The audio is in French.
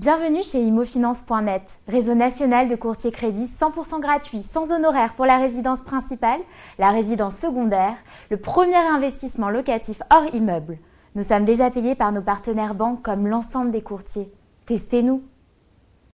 Bienvenue chez immofinance.net, réseau national de courtiers crédits 100% gratuit, sans honoraire pour la résidence principale, la résidence secondaire, le premier investissement locatif hors immeuble. Nous sommes déjà payés par nos partenaires banques comme l'ensemble des courtiers. Testez-nous